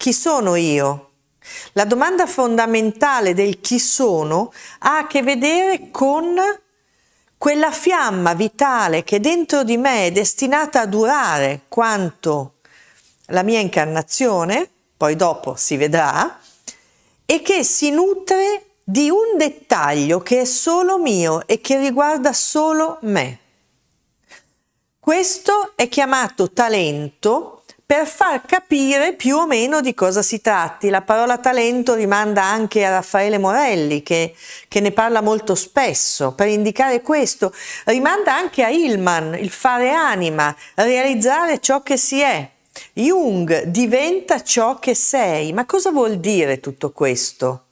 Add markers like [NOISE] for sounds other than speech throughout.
Chi sono io? La domanda fondamentale del chi sono ha a che vedere con quella fiamma vitale che dentro di me è destinata a durare quanto la mia incarnazione, poi dopo si vedrà, e che si nutre di un dettaglio che è solo mio e che riguarda solo me. Questo è chiamato talento per far capire più o meno di cosa si tratti. La parola talento rimanda anche a Raffaele Morelli che, che ne parla molto spesso per indicare questo, rimanda anche a Hillman, il fare anima, realizzare ciò che si è. Jung diventa ciò che sei. Ma cosa vuol dire tutto questo?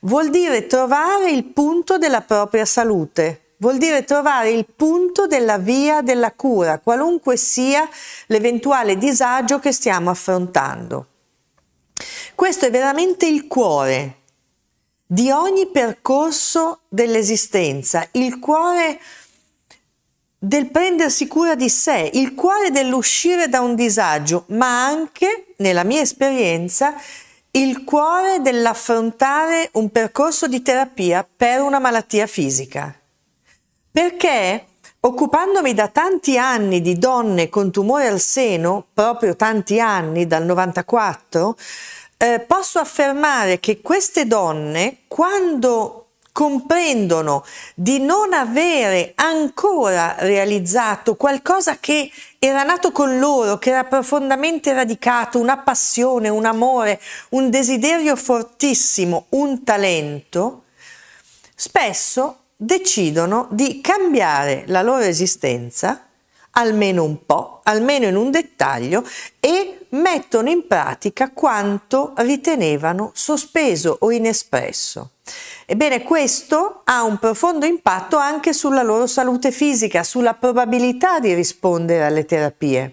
Vuol dire trovare il punto della propria salute, Vuol dire trovare il punto della via della cura, qualunque sia l'eventuale disagio che stiamo affrontando. Questo è veramente il cuore di ogni percorso dell'esistenza, il cuore del prendersi cura di sé, il cuore dell'uscire da un disagio, ma anche, nella mia esperienza, il cuore dell'affrontare un percorso di terapia per una malattia fisica perché occupandomi da tanti anni di donne con tumore al seno, proprio tanti anni, dal 94, eh, posso affermare che queste donne, quando comprendono di non avere ancora realizzato qualcosa che era nato con loro, che era profondamente radicato, una passione, un amore, un desiderio fortissimo, un talento, spesso decidono di cambiare la loro esistenza, almeno un po', almeno in un dettaglio, e mettono in pratica quanto ritenevano sospeso o inespresso. Ebbene, questo ha un profondo impatto anche sulla loro salute fisica, sulla probabilità di rispondere alle terapie.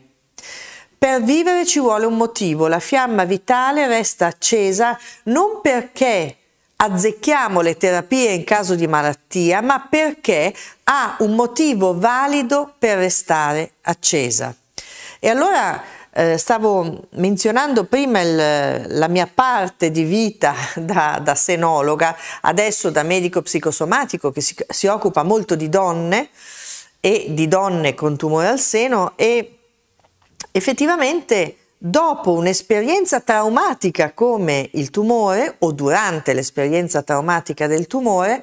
Per vivere ci vuole un motivo, la fiamma vitale resta accesa non perché azzecchiamo le terapie in caso di malattia, ma perché ha un motivo valido per restare accesa. E allora eh, stavo menzionando prima il, la mia parte di vita [LAUGHS] da, da, senologa, adesso da medico psicosomatico che si, si occupa molto di donne e di donne con tumore al seno e effettivamente Dopo un'esperienza traumatica come il tumore o durante l'esperienza traumatica del tumore,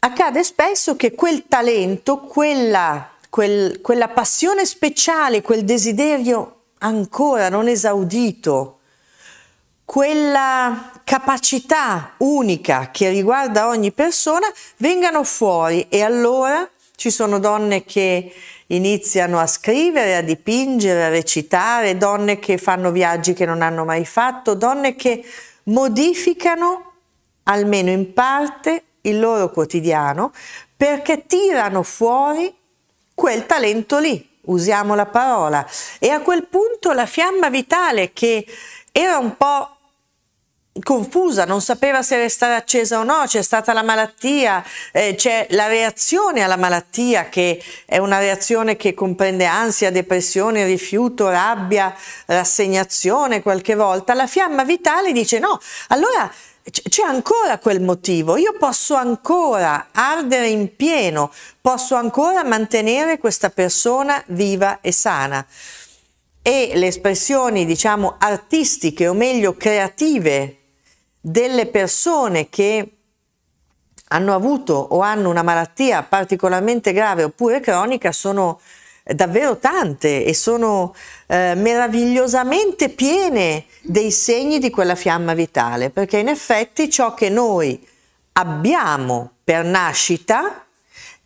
accade spesso che quel talento, quella, quel, quella passione speciale, quel desiderio ancora non esaudito, quella capacità unica che riguarda ogni persona, vengano fuori e allora ci sono donne che iniziano a scrivere, a dipingere, a recitare, donne che fanno viaggi che non hanno mai fatto, donne che modificano almeno in parte il loro quotidiano perché tirano fuori quel talento lì, usiamo la parola, e a quel punto la fiamma vitale che era un po' confusa, non sapeva se restare accesa o no, c'è stata la malattia, eh, c'è la reazione alla malattia che è una reazione che comprende ansia, depressione, rifiuto, rabbia, rassegnazione qualche volta, la fiamma vitale dice no, allora c'è ancora quel motivo, io posso ancora ardere in pieno, posso ancora mantenere questa persona viva e sana e le espressioni diciamo artistiche o meglio creative delle persone che hanno avuto o hanno una malattia particolarmente grave oppure cronica sono eh, davvero tante e sono eh, meravigliosamente piene dei segni di quella fiamma vitale, perché in effetti ciò che noi abbiamo per nascita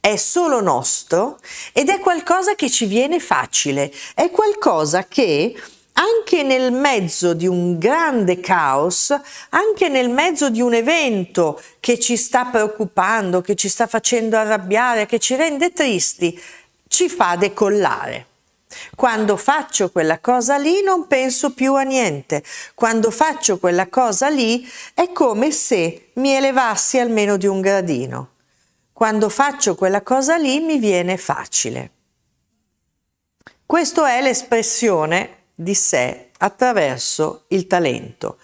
è solo nostro ed è qualcosa che ci viene facile, è qualcosa che anche nel mezzo di un grande caos, anche nel mezzo di un evento che ci sta preoccupando, che ci sta facendo arrabbiare, che ci rende tristi, ci fa decollare. Quando faccio quella cosa lì non penso più a niente. Quando faccio quella cosa lì è come se mi elevassi almeno di un gradino. Quando faccio quella cosa lì mi viene facile. Questa è l'espressione di sé attraverso il talento.